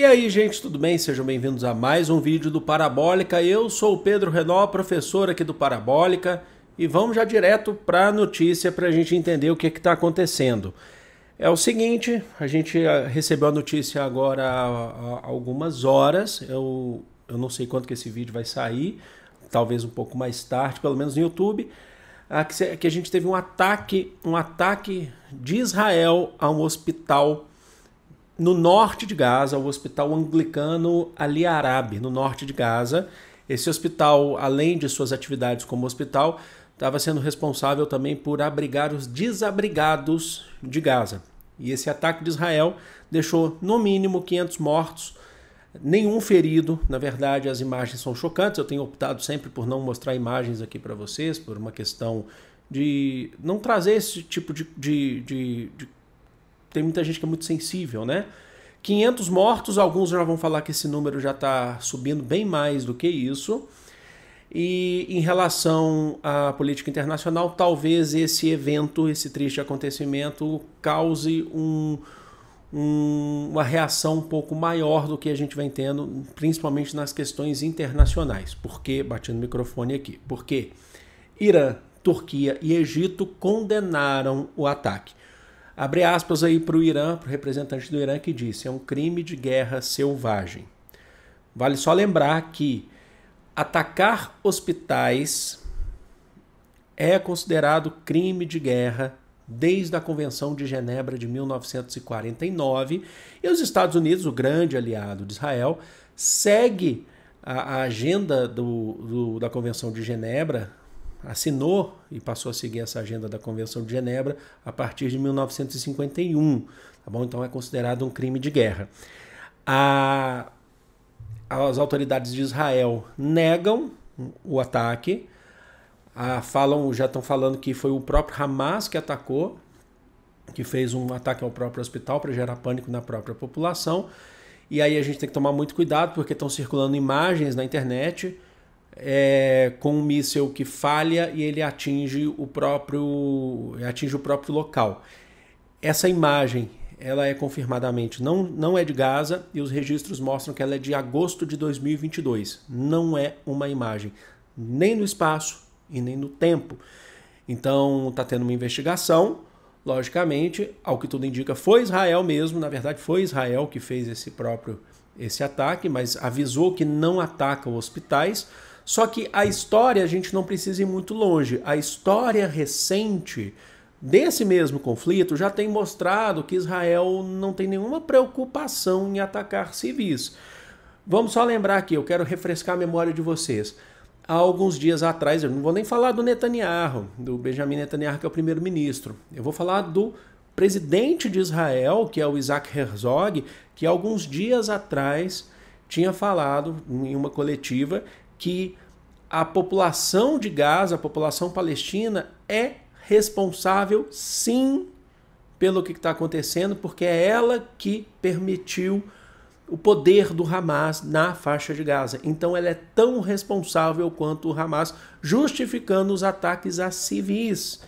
E aí, gente, tudo bem? Sejam bem-vindos a mais um vídeo do Parabólica. Eu sou o Pedro Renó, professor aqui do Parabólica, e vamos já direto para a notícia para a gente entender o que está acontecendo. É o seguinte, a gente ah, recebeu a notícia agora há algumas horas. Eu, eu não sei quanto que esse vídeo vai sair, talvez um pouco mais tarde, pelo menos no YouTube, ah, que a gente teve um ataque, um ataque de Israel a um hospital no norte de Gaza, o Hospital Anglicano Ali Arabe, no norte de Gaza. Esse hospital, além de suas atividades como hospital, estava sendo responsável também por abrigar os desabrigados de Gaza. E esse ataque de Israel deixou no mínimo 500 mortos, nenhum ferido. Na verdade, as imagens são chocantes. Eu tenho optado sempre por não mostrar imagens aqui para vocês, por uma questão de não trazer esse tipo de, de, de, de tem muita gente que é muito sensível, né? 500 mortos, alguns já vão falar que esse número já está subindo bem mais do que isso. E em relação à política internacional, talvez esse evento, esse triste acontecimento, cause um, um, uma reação um pouco maior do que a gente vem tendo, principalmente nas questões internacionais. Porque, batendo o microfone aqui, porque Irã, Turquia e Egito condenaram o ataque. Abre aspas aí para o Irã, para o representante do Irã que disse: é um crime de guerra selvagem. Vale só lembrar que atacar hospitais é considerado crime de guerra desde a Convenção de Genebra de 1949 e os Estados Unidos, o grande aliado de Israel, segue a, a agenda do, do, da Convenção de Genebra assinou e passou a seguir essa agenda da Convenção de Genebra a partir de 1951. Tá bom? Então é considerado um crime de guerra. A, as autoridades de Israel negam o ataque, a, falam, já estão falando que foi o próprio Hamas que atacou, que fez um ataque ao próprio hospital para gerar pânico na própria população. E aí a gente tem que tomar muito cuidado porque estão circulando imagens na internet é, com um míssil que falha e ele atinge o próprio atinge o próprio local. Essa imagem ela é confirmadamente não, não é de Gaza e os registros mostram que ela é de agosto de 2022. Não é uma imagem nem no espaço e nem no tempo. Então está tendo uma investigação. Logicamente, ao que tudo indica, foi Israel mesmo. Na verdade, foi Israel que fez esse próprio esse ataque, mas avisou que não ataca hospitais. Só que a história a gente não precisa ir muito longe. A história recente desse mesmo conflito já tem mostrado que Israel não tem nenhuma preocupação em atacar civis. Vamos só lembrar aqui, eu quero refrescar a memória de vocês. Há alguns dias atrás, eu não vou nem falar do Netanyahu, do Benjamin Netanyahu, que é o primeiro-ministro. Eu vou falar do presidente de Israel, que é o Isaac Herzog, que alguns dias atrás tinha falado em uma coletiva que a população de Gaza, a população palestina, é responsável sim pelo que está acontecendo, porque é ela que permitiu o poder do Hamas na faixa de Gaza. Então ela é tão responsável quanto o Hamas, justificando os ataques a civis,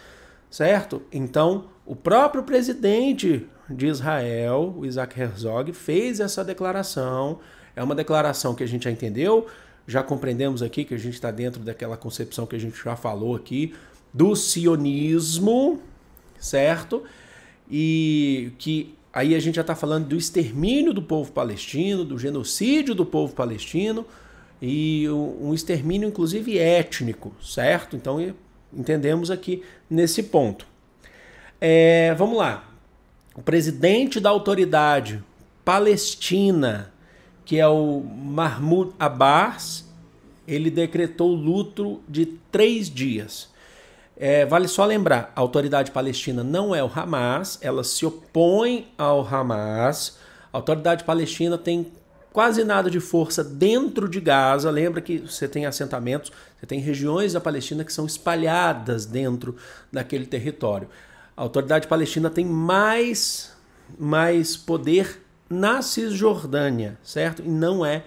certo? Então o próprio presidente de Israel, o Isaac Herzog, fez essa declaração. É uma declaração que a gente já entendeu já compreendemos aqui que a gente está dentro daquela concepção que a gente já falou aqui do sionismo, certo? E que aí a gente já está falando do extermínio do povo palestino, do genocídio do povo palestino e um extermínio inclusive étnico, certo? Então entendemos aqui nesse ponto. É, vamos lá. O presidente da autoridade palestina que é o Mahmoud Abbas, ele decretou luto de três dias. É, vale só lembrar, a autoridade palestina não é o Hamas, ela se opõe ao Hamas. A autoridade palestina tem quase nada de força dentro de Gaza. Lembra que você tem assentamentos, você tem regiões da Palestina que são espalhadas dentro daquele território. A autoridade palestina tem mais, mais poder na Cisjordânia, certo? E não é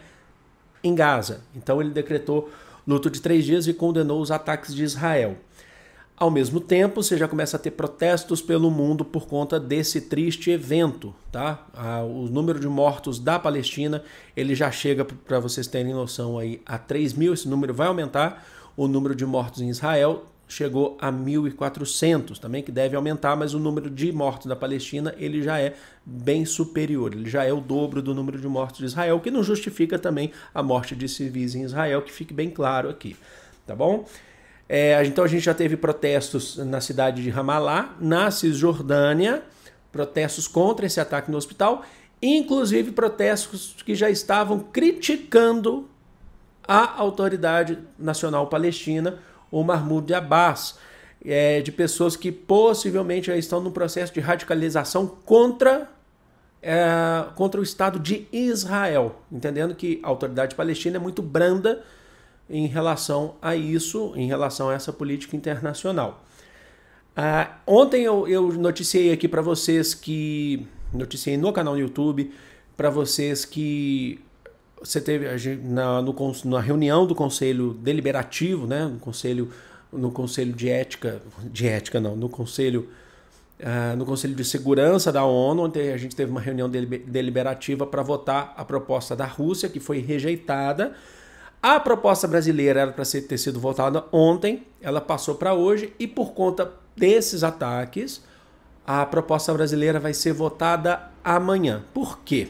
em Gaza. Então ele decretou luto de três dias e condenou os ataques de Israel. Ao mesmo tempo, você já começa a ter protestos pelo mundo por conta desse triste evento, tá? o número de mortos da Palestina, ele já chega, para vocês terem noção aí, a 3 mil, esse número vai aumentar. O número de mortos em Israel chegou a 1.400 também, que deve aumentar, mas o número de mortos da Palestina ele já é bem superior, ele já é o dobro do número de mortos de Israel, que não justifica também a morte de civis em Israel, que fique bem claro aqui, tá bom? É, então a gente já teve protestos na cidade de Ramallah, na Cisjordânia, protestos contra esse ataque no hospital, inclusive protestos que já estavam criticando a Autoridade Nacional Palestina o Mahmoud Abbas, é, de pessoas que possivelmente já estão num processo de radicalização contra, é, contra o Estado de Israel, entendendo que a autoridade palestina é muito branda em relação a isso, em relação a essa política internacional. Ah, ontem eu, eu noticiei aqui para vocês que. Noticiei no canal do YouTube para vocês que você teve na, no, na reunião do conselho deliberativo, né? No conselho, no conselho de ética, de ética não, no conselho Uh, no Conselho de Segurança da ONU, onde a gente teve uma reunião deliberativa para votar a proposta da Rússia, que foi rejeitada. A proposta brasileira era para ter sido votada ontem, ela passou para hoje, e por conta desses ataques, a proposta brasileira vai ser votada amanhã. Por quê?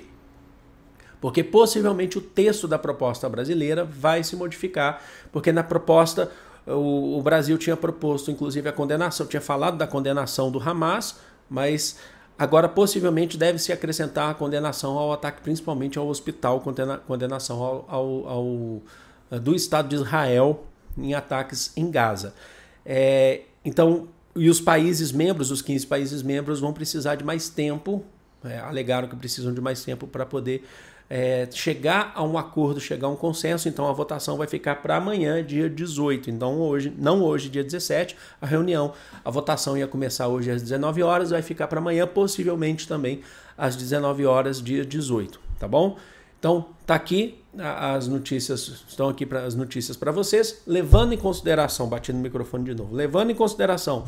Porque possivelmente o texto da proposta brasileira vai se modificar, porque na proposta o, o Brasil tinha proposto, inclusive, a condenação, tinha falado da condenação do Hamas, mas Agora, possivelmente, deve-se acrescentar a condenação ao ataque, principalmente ao hospital, condena condenação ao, ao, ao, eh, do Estado de Israel em ataques em Gaza. É, então, e os países membros, os 15 países membros, vão precisar de mais tempo, é, alegaram que precisam de mais tempo para poder é, chegar a um acordo, chegar a um consenso, então a votação vai ficar para amanhã, dia 18. Então, hoje, não hoje, dia 17, a reunião. A votação ia começar hoje às 19 horas, vai ficar para amanhã, possivelmente também às 19 horas, dia 18, tá bom? Então, tá aqui as notícias, estão aqui pra, as notícias para vocês, levando em consideração, batendo o microfone de novo, levando em consideração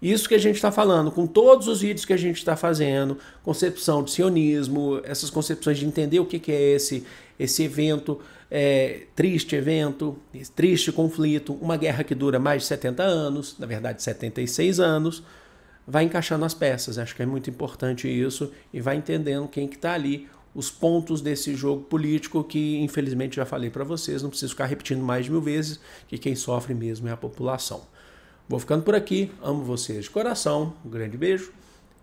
isso que a gente está falando, com todos os vídeos que a gente está fazendo, concepção de sionismo, essas concepções de entender o que, que é esse, esse evento, é, triste evento, triste conflito, uma guerra que dura mais de 70 anos, na verdade 76 anos, vai encaixando as peças. Acho que é muito importante isso e vai entendendo quem que está ali, os pontos desse jogo político que infelizmente já falei para vocês, não preciso ficar repetindo mais de mil vezes, que quem sofre mesmo é a população. Vou ficando por aqui. Amo vocês de coração. Um grande beijo.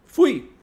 Fui!